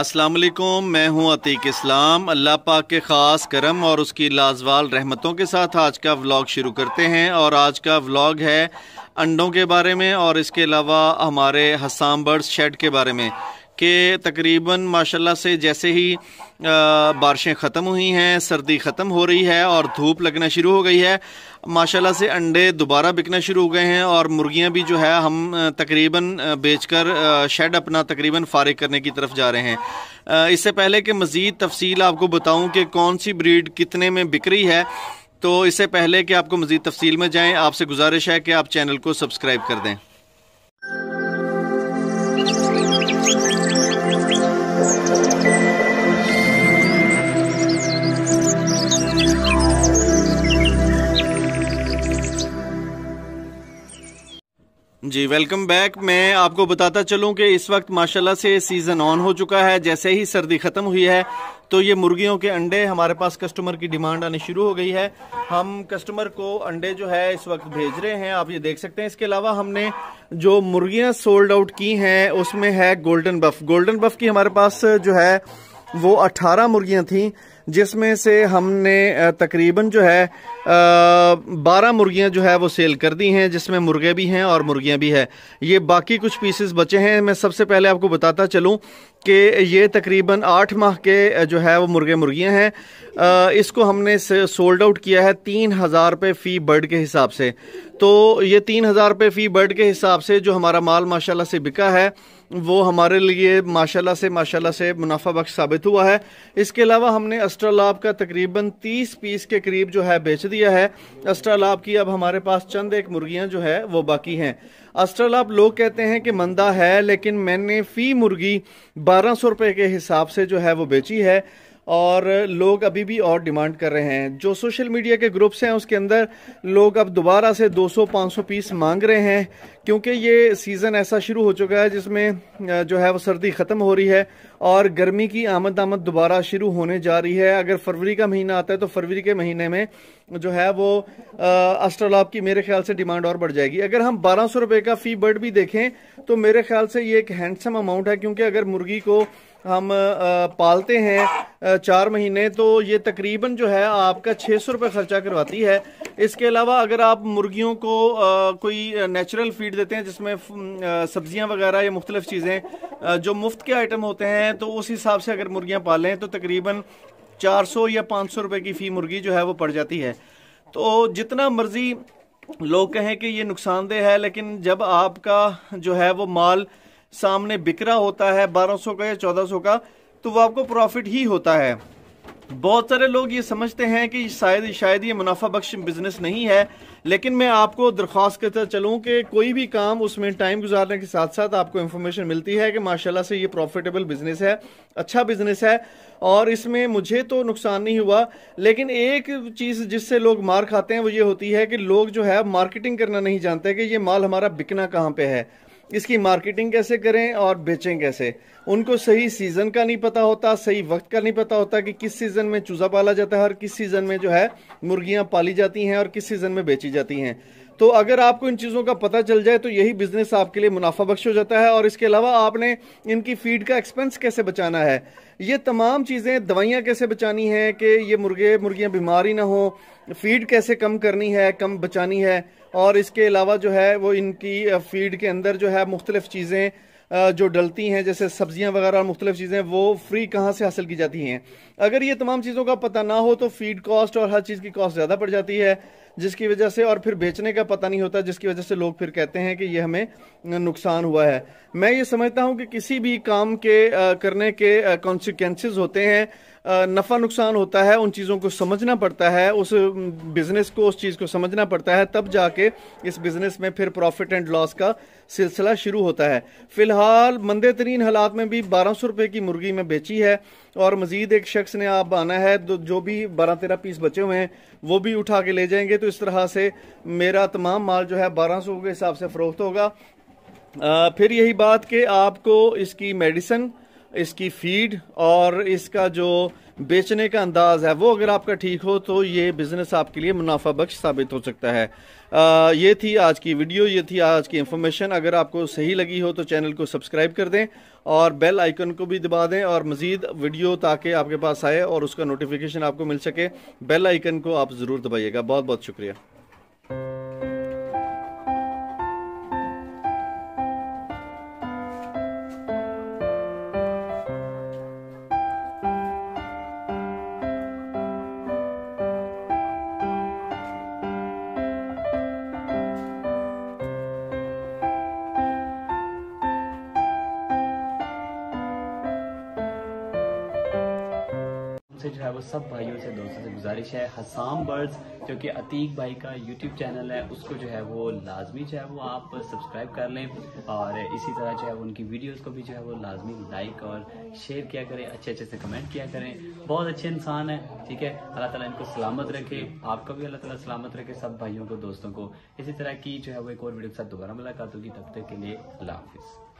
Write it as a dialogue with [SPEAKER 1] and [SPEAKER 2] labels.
[SPEAKER 1] अस्सलाम वालेकुम मैं हूं अतीक इस्लाम अल्लाह पाक के ख़ास करम और उसकी लाजवाल रहमतों के साथ आज का व्लॉग शुरू करते हैं और आज का व्लॉग है अंडों के बारे में और इसके अलावा हमारे हसाम बर्ड्स शेड के बारे में कि तकरीबन माशाल्लाह से जैसे ही बारिशें ख़त्म हुई हैं सर्दी ख़त्म हो रही है और धूप लगना शुरू हो गई है माशाल्लाह से अंडे दोबारा बिकना शुरू हो गए हैं और मुर्गियां भी जो है हम तकरीबन बेचकर शेड अपना तकरीबन फारिग करने की तरफ जा रहे हैं इससे पहले कि मज़ीद तफसील आपको बताऊँ कि कौन सी ब्रीड कितने में बिक रही है तो इससे पहले कि आपको मज़ीद तफसील में जाएँ आपसे गुजारिश है कि आप चैनल को सब्सक्राइब कर दें Música जी वेलकम बैक मैं आपको बताता चलूं कि इस वक्त माशाल्लाह से सीज़न ऑन हो चुका है जैसे ही सर्दी ख़त्म हुई है तो ये मुर्गियों के अंडे हमारे पास कस्टमर की डिमांड आनी शुरू हो गई है हम कस्टमर को अंडे जो है इस वक्त भेज रहे हैं आप ये देख सकते हैं इसके अलावा हमने जो मुर्गियाँ सोल्ड आउट की हैं उसमें है गोल्डन बफ गोल्डन बफ की हमारे पास जो है वो अट्ठारह मुर्गियाँ थी जिसमें से हमने तकरीबन जो है बारह मुर्गियां जो है वो सेल कर दी हैं जिसमें मुर्गे भी हैं और मुर्गियां भी हैं ये बाकी कुछ पीसेस बचे हैं मैं सबसे पहले आपको बताता चलूँ कि ये तकरीबन आठ माह के जो है वो मुर्गे मुर्गियां हैं इसको हमने सोल्ड आउट किया है तीन हज़ार रुपये फ़ी बर्ड के हिसाब से तो ये तीन हज़ार रुपये फ़ी बर्ड के हिसाब से जो हमारा माल माशाल्लाह से बिका है वो हमारे लिए माशाल्लाह से माशाल्लाह से मुनाफा बख्श साबित हुआ है इसके अलावा हमने अस्ट्रालाब का तकरीबन 30 पीस के करीब जो है बेच दिया है अस्ट्रालाब की अब हमारे पास चंद एक मुर्गियां जो है वो बाकी हैं अस्ट्रालाब लोग कहते हैं कि मंदा है लेकिन मैंने फ़ी मुर्गी बारह सौ रुपये के हिसाब से जो है वो बेची है और लोग अभी भी और डिमांड कर रहे हैं जो सोशल मीडिया के ग्रुप्स हैं उसके अंदर लोग अब दोबारा से 200-500 पीस मांग रहे हैं क्योंकि ये सीज़न ऐसा शुरू हो चुका है जिसमें जो है वो सर्दी ख़त्म हो रही है और गर्मी की आमद आमद दोबारा शुरू होने जा रही है अगर फरवरी का महीना आता है तो फरवरी के महीने में जो है वो अस्ट्रोलॉप की मेरे ख्याल से डिमांड और बढ़ जाएगी अगर हम बारह सौ रुपये का फ़ी बर्ड भी देखें तो मेरे ख्याल से ये एक हैंडसम अमाउंट है क्योंकि अगर मुर्गी को हम पालते हैं चार महीने तो ये तकरीबन जो है आपका छः सौ रुपये ख़र्चा करवाती है इसके अलावा अगर आप मुर्गियों को कोई नेचुरल फीड देते हैं जिसमें सब्जियां वगैरह या मुख्तलिफ चीज़ें जो मुफ्त के आइटम होते हैं तो उस हिसाब से अगर मुर्गियां पालें तो तकरीबन चार सौ या पाँच सौ रुपये की फ़ी मुर्गी जो है वो पड़ जाती है तो जितना मर्ज़ी लोग कहें कि ये नुकसानदेह है लेकिन जब आपका जो है वो माल सामने बिकरा होता है 1200 का या 1400 का तो वो आपको प्रॉफिट ही होता है बहुत सारे लोग ये समझते हैं कि शायद शायद ये मुनाफा बख्श बिजनेस नहीं है लेकिन मैं आपको दरख्वास्त करता चलूँ कि कोई भी काम उसमें टाइम गुजारने के साथ साथ आपको इन्फॉर्मेशन मिलती है कि माशाल्लाह से ये प्रॉफिटेबल बिजनेस है अच्छा बिजनेस है और इसमें मुझे तो नुकसान नहीं हुआ लेकिन एक चीज़ जिससे लोग मार खाते हैं वो ये होती है कि लोग जो है मार्केटिंग करना नहीं जानते कि ये माल हमारा बिकना कहाँ पर है इसकी मार्केटिंग कैसे करें और बेचें कैसे उनको सही सीज़न का नहीं पता होता सही वक्त का नहीं पता होता कि किस सीज़न में चूज़ा पाला जाता है और किस सीज़न में जो है मुर्गियां पाली जाती हैं और किस सीज़न में बेची जाती हैं तो अगर आपको इन चीज़ों का पता चल जाए तो यही बिजनेस आपके लिए मुनाफा बख्श हो जाता है और इसके अलावा आपने इनकी फीड का एक्सपेंस कैसे बचाना है ये तमाम चीज़ें दवाइयाँ कैसे बचानी है कि ये मुर्गे मुर्गियाँ बीमार ही ना हो फीड कैसे कम करनी है कम बचानी है और इसके अलावा जो है वो इनकी फीड के अंदर जो है मुख्तलिफ़ चीज़ें जो डलती हैं जैसे सब्जियां वगैरह और मुख्तलिफ चीज़ें वो फ्री कहाँ से हासिल की जाती हैं अगर ये तमाम चीज़ों का पता ना हो तो फीड कॉस्ट और हर चीज़ की कॉस्ट ज़्यादा पड़ जाती है जिसकी वजह से और फिर बेचने का पता नहीं होता जिसकी वजह से लोग फिर कहते हैं कि ये हमें नुकसान हुआ है मैं ये समझता हूँ कि किसी भी काम के करने के कॉन्सिक्वेंसेज होते हैं नफ़ा नुकसान होता है उन चीज़ों को समझना पड़ता है उस बिज़नेस को उस चीज़ को समझना पड़ता है तब जाके इस बिज़नेस में फिर प्रॉफिट एंड लॉस का सिलसिला शुरू होता है फ़िलहाल मंदे तरीन हालात में भी बारह सौ रुपये की मुर्गी में बेची है और मज़ीद एक शख्स ने आप आना है तो जो भी बारह तेरह पीस बचे हुए हैं वो भी उठा के ले जाएंगे तो इस तरह से मेरा तमाम माल जो है बारह सौ के हिसाब से फ़रोख्त होगा आ, फिर यही बात कि आपको इसकी मेडिसन इसकी फीड और इसका जो बेचने का अंदाज़ है वो अगर आपका ठीक हो तो ये बिज़नेस आपके लिए मुनाफा बख्श साबित हो सकता है आ, ये थी आज की वीडियो ये थी आज की इंफॉर्मेशन अगर आपको सही लगी हो तो चैनल को सब्सक्राइब कर दें और बेल आइकन को भी दबा दें और मज़ीद वीडियो ताकि आपके पास आए और उसका नोटिफिकेशन आपको मिल सके बेल आइकन को आप ज़रूर दबाइएगा बहुत बहुत शुक्रिया से जो है वो सब भाइयों से दोस्तों से गुजारिश है हसाम बर्ड्स जो कि अतीक भाई का यूट्यूब चैनल है उसको जो है वो लाजमी जो है वो आप सब्सक्राइब कर लें और इसी तरह जो है वो उनकी वीडियोस को भी जो है वो लाजमी लाइक और शेयर किया करें अच्छे अच्छे से कमेंट किया करें बहुत अच्छे इंसान है ठीक है अल्लाह तला इनको सलामत रखे आपका भी अल्लाह ताला सलामत रखे सब भाइयों को दोस्तों को इसी तरह की जो है वो एक और वीडियो के साथ दोबारा मुलाकात होगी तब तक के लिए अल्लाह हाफिज़